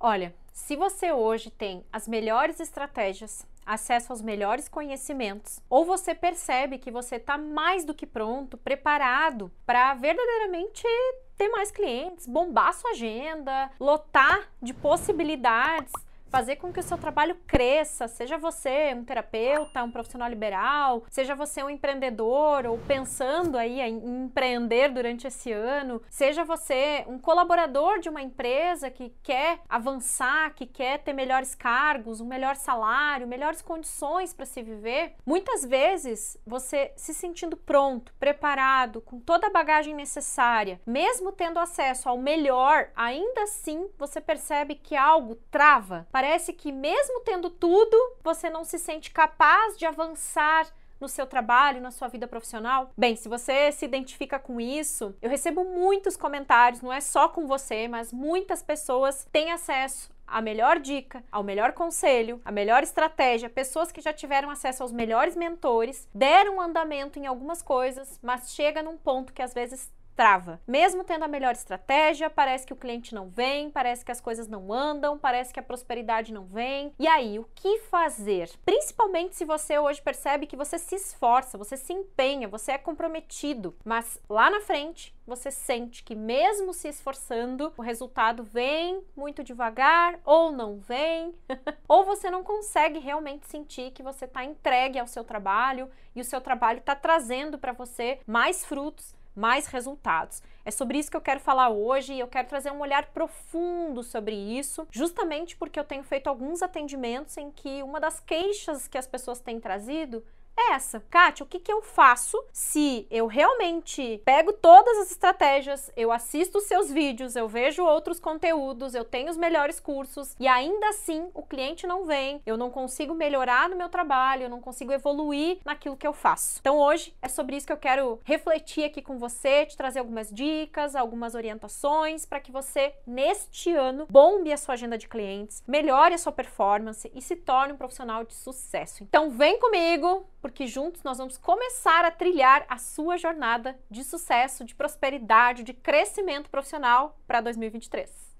Olha, se você hoje tem as melhores estratégias, acesso aos melhores conhecimentos, ou você percebe que você está mais do que pronto, preparado para verdadeiramente ter mais clientes, bombar sua agenda, lotar de possibilidades, fazer com que o seu trabalho cresça, seja você um terapeuta, um profissional liberal, seja você um empreendedor ou pensando aí em empreender durante esse ano, seja você um colaborador de uma empresa que quer avançar, que quer ter melhores cargos, um melhor salário, melhores condições para se viver, muitas vezes você se sentindo pronto, preparado, com toda a bagagem necessária, mesmo tendo acesso ao melhor, ainda assim você percebe que algo trava Parece que, mesmo tendo tudo, você não se sente capaz de avançar no seu trabalho, na sua vida profissional? Bem, se você se identifica com isso, eu recebo muitos comentários, não é só com você, mas muitas pessoas têm acesso a melhor dica, ao melhor conselho, a melhor estratégia, pessoas que já tiveram acesso aos melhores mentores, deram andamento em algumas coisas, mas chega num ponto que às vezes trava. Mesmo tendo a melhor estratégia, parece que o cliente não vem, parece que as coisas não andam, parece que a prosperidade não vem. E aí, o que fazer? Principalmente se você hoje percebe que você se esforça, você se empenha, você é comprometido, mas lá na frente você sente que mesmo se esforçando, o resultado vem muito devagar ou não vem, ou você não consegue realmente sentir que você está entregue ao seu trabalho e o seu trabalho está trazendo para você mais frutos mais resultados. É sobre isso que eu quero falar hoje e eu quero trazer um olhar profundo sobre isso, justamente porque eu tenho feito alguns atendimentos em que uma das queixas que as pessoas têm trazido é essa. Kátia, o que, que eu faço se eu realmente pego todas as estratégias, eu assisto os seus vídeos, eu vejo outros conteúdos, eu tenho os melhores cursos e ainda assim o cliente não vem, eu não consigo melhorar no meu trabalho, eu não consigo evoluir naquilo que eu faço. Então hoje é sobre isso que eu quero refletir aqui com você, te trazer algumas dicas, algumas orientações para que você neste ano bombe a sua agenda de clientes, melhore a sua performance e se torne um profissional de sucesso. Então vem comigo porque juntos nós vamos começar a trilhar a sua jornada de sucesso, de prosperidade, de crescimento profissional para 2023.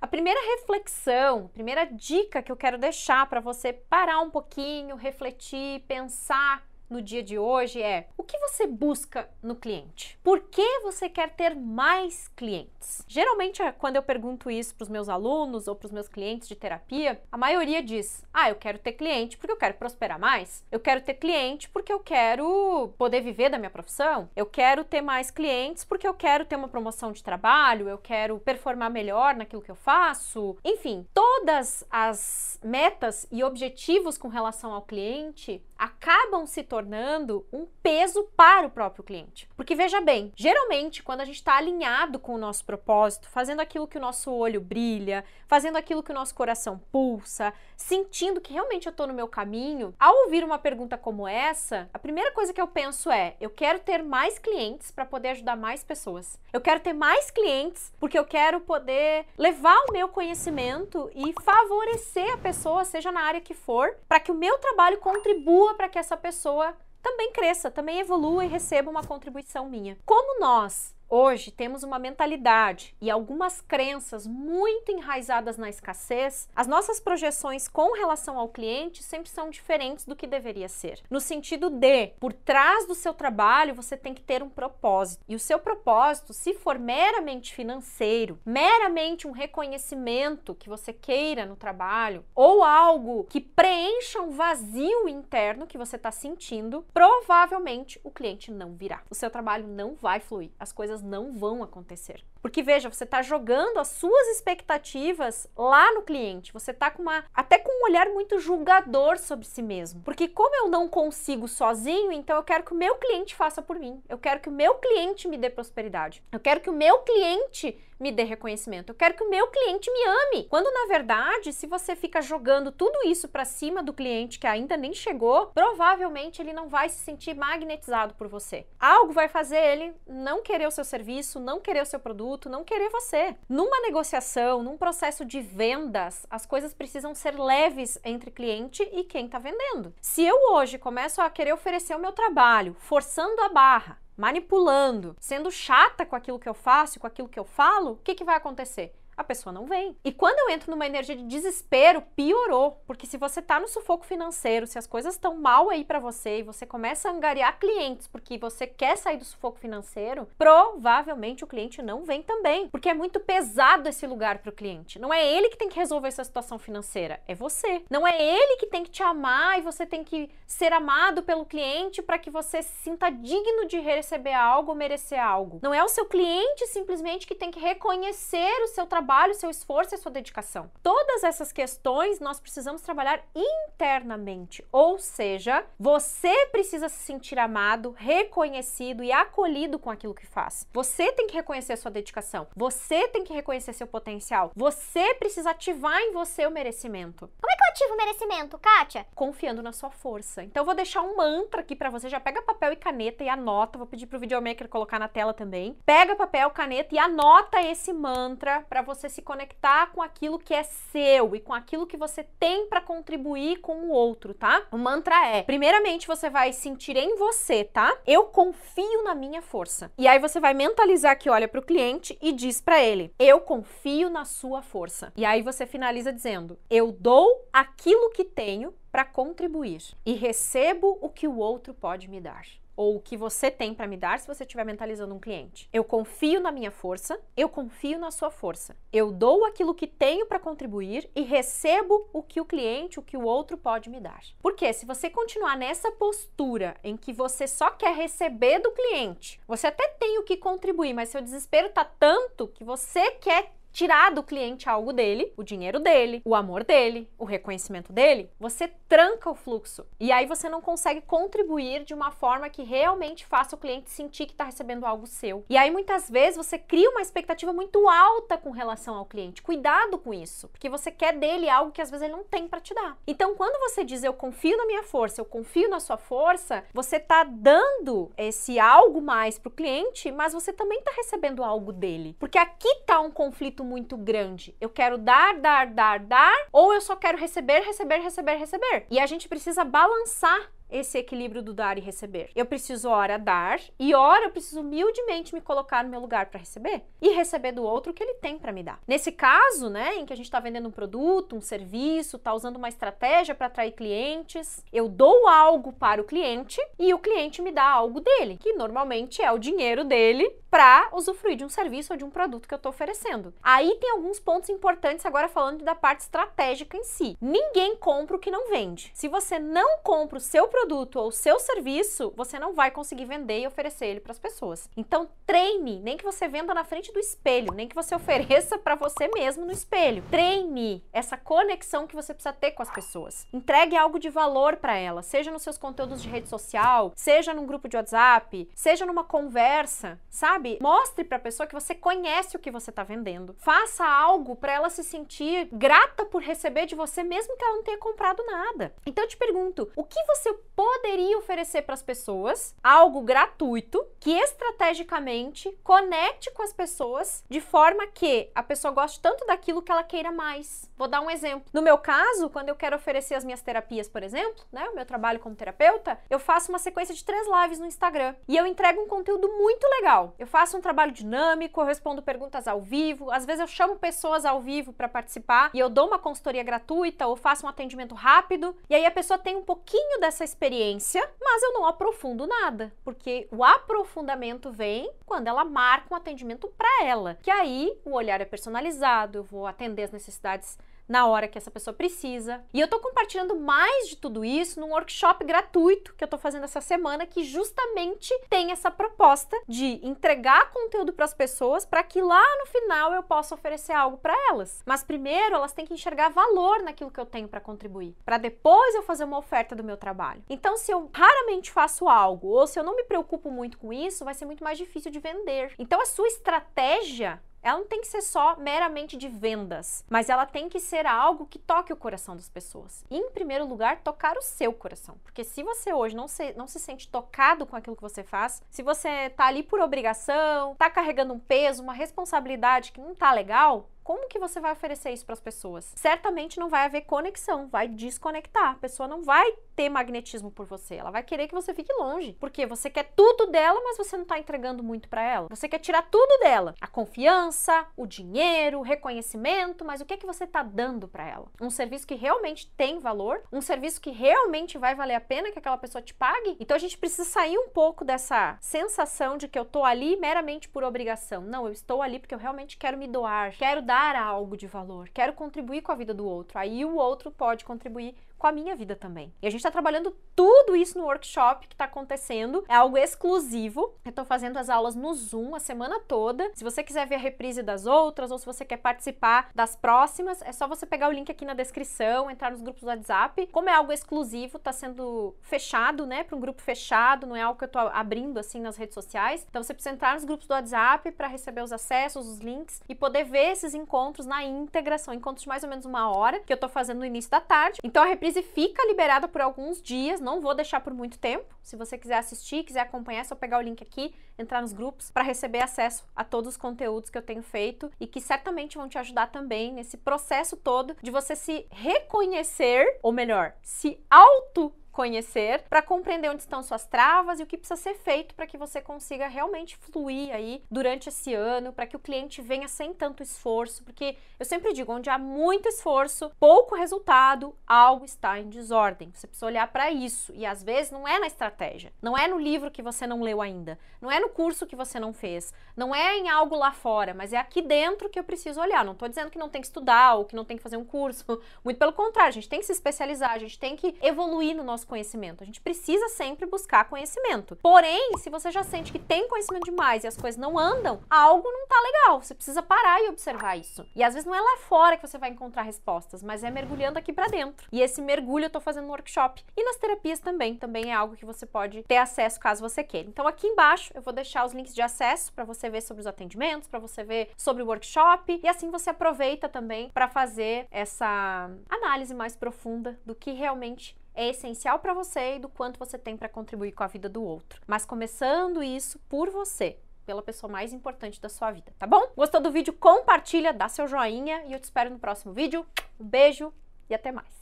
A primeira reflexão, a primeira dica que eu quero deixar para você parar um pouquinho, refletir, pensar no dia de hoje é o que você busca no cliente? Por que você quer ter mais clientes? Geralmente, é, quando eu pergunto isso para os meus alunos ou para os meus clientes de terapia, a maioria diz: Ah, eu quero ter cliente porque eu quero prosperar mais. Eu quero ter cliente porque eu quero poder viver da minha profissão. Eu quero ter mais clientes porque eu quero ter uma promoção de trabalho. Eu quero performar melhor naquilo que eu faço. Enfim, todas as metas e objetivos com relação ao cliente acabam se tornando um peso para o próprio cliente. Porque veja bem, geralmente quando a gente está alinhado com o nosso propósito, fazendo aquilo que o nosso olho brilha, fazendo aquilo que o nosso coração pulsa, sentindo que realmente eu estou no meu caminho, ao ouvir uma pergunta como essa, a primeira coisa que eu penso é: eu quero ter mais clientes para poder ajudar mais pessoas. Eu quero ter mais clientes porque eu quero poder levar o meu conhecimento e favorecer a pessoa, seja na área que for, para que o meu trabalho contribua contribua para que essa pessoa também cresça, também evolua e receba uma contribuição minha. Como nós Hoje temos uma mentalidade e algumas crenças muito enraizadas na escassez. As nossas projeções com relação ao cliente sempre são diferentes do que deveria ser. No sentido de, por trás do seu trabalho, você tem que ter um propósito. E o seu propósito, se for meramente financeiro, meramente um reconhecimento que você queira no trabalho, ou algo que preencha um vazio interno que você está sentindo, provavelmente o cliente não virá. O seu trabalho não vai fluir. As coisas coisas não vão acontecer. Porque veja, você está jogando as suas expectativas lá no cliente. Você está com uma até com um olhar muito julgador sobre si mesmo. Porque como eu não consigo sozinho, então eu quero que o meu cliente faça por mim. Eu quero que o meu cliente me dê prosperidade. Eu quero que o meu cliente me dê reconhecimento. Eu quero que o meu cliente me ame. Quando na verdade, se você fica jogando tudo isso para cima do cliente que ainda nem chegou, provavelmente ele não vai se sentir magnetizado por você. Algo vai fazer ele não querer o seu serviço, não querer o seu produto, não querer você. Numa negociação, num processo de vendas, as coisas precisam ser leves entre cliente e quem está vendendo. Se eu hoje começo a querer oferecer o meu trabalho, forçando a barra, manipulando, sendo chata com aquilo que eu faço, com aquilo que eu falo, o que, que vai acontecer? a pessoa não vem. E quando eu entro numa energia de desespero, piorou, porque se você tá no sufoco financeiro, se as coisas estão mal aí para você e você começa a angariar clientes porque você quer sair do sufoco financeiro, provavelmente o cliente não vem também, porque é muito pesado esse lugar para o cliente. Não é ele que tem que resolver essa situação financeira, é você. Não é ele que tem que te amar e você tem que ser amado pelo cliente para que você se sinta digno de receber algo, merecer algo. Não é o seu cliente simplesmente que tem que reconhecer o seu trabalho trabalho, seu esforço e sua dedicação. Todas essas questões nós precisamos trabalhar internamente, ou seja, você precisa se sentir amado, reconhecido e acolhido com aquilo que faz. Você tem que reconhecer a sua dedicação, você tem que reconhecer seu potencial, você precisa ativar em você o merecimento. Como é que eu ativo o merecimento, Kátia? Confiando na sua força. Então eu vou deixar um mantra aqui para você, já pega papel e caneta e anota, vou pedir pro videomaker colocar na tela também. Pega papel, caneta e anota esse mantra para você você se conectar com aquilo que é seu e com aquilo que você tem para contribuir com o outro, tá? O mantra é: primeiramente você vai sentir em você, tá? Eu confio na minha força. E aí você vai mentalizar que olha para o cliente e diz para ele: eu confio na sua força. E aí você finaliza dizendo: eu dou aquilo que tenho para contribuir e recebo o que o outro pode me dar ou o que você tem para me dar se você estiver mentalizando um cliente. Eu confio na minha força, eu confio na sua força. Eu dou aquilo que tenho para contribuir e recebo o que o cliente, o que o outro pode me dar. Porque se você continuar nessa postura em que você só quer receber do cliente, você até tem o que contribuir, mas seu desespero tá tanto que você quer tirar do cliente algo dele, o dinheiro dele, o amor dele, o reconhecimento dele, você tranca o fluxo. E aí você não consegue contribuir de uma forma que realmente faça o cliente sentir que está recebendo algo seu. E aí muitas vezes você cria uma expectativa muito alta com relação ao cliente. Cuidado com isso, porque você quer dele algo que às vezes ele não tem para te dar. Então quando você diz eu confio na minha força, eu confio na sua força, você está dando esse algo mais para o cliente, mas você também está recebendo algo dele. Porque aqui está um conflito muito grande. Eu quero dar, dar, dar, dar, ou eu só quero receber, receber, receber, receber. E a gente precisa balançar esse equilíbrio do dar e receber. Eu preciso ora dar e ora eu preciso humildemente me colocar no meu lugar para receber e receber do outro o que ele tem para me dar. Nesse caso, né, em que a gente está vendendo um produto, um serviço, está usando uma estratégia para atrair clientes, eu dou algo para o cliente e o cliente me dá algo dele, que normalmente é o dinheiro dele para usufruir de um serviço ou de um produto que eu estou oferecendo. Aí tem alguns pontos importantes agora falando da parte estratégica em si. Ninguém compra o que não vende. Se você não compra o seu produto ou seu serviço, você não vai conseguir vender e oferecer ele para as pessoas. Então treine, nem que você venda na frente do espelho, nem que você ofereça para você mesmo no espelho. Treine essa conexão que você precisa ter com as pessoas. Entregue algo de valor para elas, seja nos seus conteúdos de rede social, seja num grupo de WhatsApp, seja numa conversa, sabe? Mostre para a pessoa que você conhece o que você está vendendo. Faça algo para ela se sentir grata por receber de você mesmo que ela não tenha comprado nada. Então eu te pergunto, o que você poderia oferecer para as pessoas algo gratuito que estrategicamente conecte com as pessoas de forma que a pessoa goste tanto daquilo que ela queira mais. Vou dar um exemplo. No meu caso, quando eu quero oferecer as minhas terapias, por exemplo, né, o meu trabalho como terapeuta, eu faço uma sequência de três lives no Instagram e eu entrego um conteúdo muito legal. Eu faço um trabalho dinâmico, eu respondo perguntas ao vivo, às vezes eu chamo pessoas ao vivo para participar e eu dou uma consultoria gratuita ou faço um atendimento rápido e aí a pessoa tem um pouquinho dessa experiência experiência, mas eu não aprofundo nada, porque o aprofundamento vem quando ela marca um atendimento para ela, que aí o olhar é personalizado, eu vou atender as necessidades na hora que essa pessoa precisa. E eu tô compartilhando mais de tudo isso num workshop gratuito que eu tô fazendo essa semana que justamente tem essa proposta de entregar conteúdo para as pessoas para que lá no final eu possa oferecer algo para elas. Mas primeiro elas têm que enxergar valor naquilo que eu tenho para contribuir, para depois eu fazer uma oferta do meu trabalho. Então, se eu raramente faço algo ou se eu não me preocupo muito com isso, vai ser muito mais difícil de vender. Então, a sua estratégia ela não tem que ser só meramente de vendas, mas ela tem que ser algo que toque o coração das pessoas. E, em primeiro lugar, tocar o seu coração. Porque se você hoje não se, não se sente tocado com aquilo que você faz, se você tá ali por obrigação, tá carregando um peso, uma responsabilidade que não tá legal, como que você vai oferecer isso para as pessoas? Certamente não vai haver conexão, vai desconectar. A pessoa não vai ter magnetismo por você, ela vai querer que você fique longe, porque você quer tudo dela, mas você não está entregando muito para ela. Você quer tirar tudo dela, a confiança, o dinheiro, o reconhecimento, mas o que é que você está dando para ela? Um serviço que realmente tem valor, um serviço que realmente vai valer a pena que aquela pessoa te pague? Então a gente precisa sair um pouco dessa sensação de que eu estou ali meramente por obrigação. Não, eu estou ali porque eu realmente quero me doar, quero dar dar algo de valor, quero contribuir com a vida do outro. Aí o outro pode contribuir com a minha vida também. E a gente está trabalhando tudo isso no workshop que está acontecendo, é algo exclusivo. Eu estou fazendo as aulas no Zoom a semana toda. Se você quiser ver a reprise das outras ou se você quer participar das próximas, é só você pegar o link aqui na descrição, entrar nos grupos do WhatsApp. Como é algo exclusivo, está sendo fechado, né, para um grupo fechado, não é algo que eu estou abrindo assim nas redes sociais. Então você precisa entrar nos grupos do WhatsApp para receber os acessos, os links e poder ver esses encontros na íntegra. São encontros de mais ou menos uma hora que eu estou fazendo no início da tarde. Então a reprise reprise fica liberada por alguns dias, não vou deixar por muito tempo. Se você quiser assistir, quiser acompanhar, é só pegar o link aqui, entrar nos grupos para receber acesso a todos os conteúdos que eu tenho feito e que certamente vão te ajudar também nesse processo todo de você se reconhecer, ou melhor, se auto conhecer para compreender onde estão suas travas e o que precisa ser feito para que você consiga realmente fluir aí durante esse ano, para que o cliente venha sem tanto esforço, porque eu sempre digo, onde há muito esforço, pouco resultado, algo está em desordem. Você precisa olhar para isso e às vezes não é na estratégia, não é no livro que você não leu ainda, não é no curso que você não fez, não é em algo lá fora, mas é aqui dentro que eu preciso olhar. Não estou dizendo que não tem que estudar ou que não tem que fazer um curso, muito pelo contrário, a gente tem que se especializar, a gente tem que evoluir no nosso nosso conhecimento. A gente precisa sempre buscar conhecimento. Porém, se você já sente que tem conhecimento demais e as coisas não andam, algo não tá legal. Você precisa parar e observar isso. E às vezes não é lá fora que você vai encontrar respostas, mas é mergulhando aqui para dentro. E esse mergulho eu tô fazendo no workshop e nas terapias também, também é algo que você pode ter acesso caso você queira. Então aqui embaixo eu vou deixar os links de acesso para você ver sobre os atendimentos, para você ver sobre o workshop e assim você aproveita também para fazer essa análise mais profunda do que realmente é essencial para você e do quanto você tem para contribuir com a vida do outro. Mas começando isso por você, pela pessoa mais importante da sua vida, tá bom? Gostou do vídeo? Compartilha, dá seu joinha e eu te espero no próximo vídeo. Um beijo e até mais.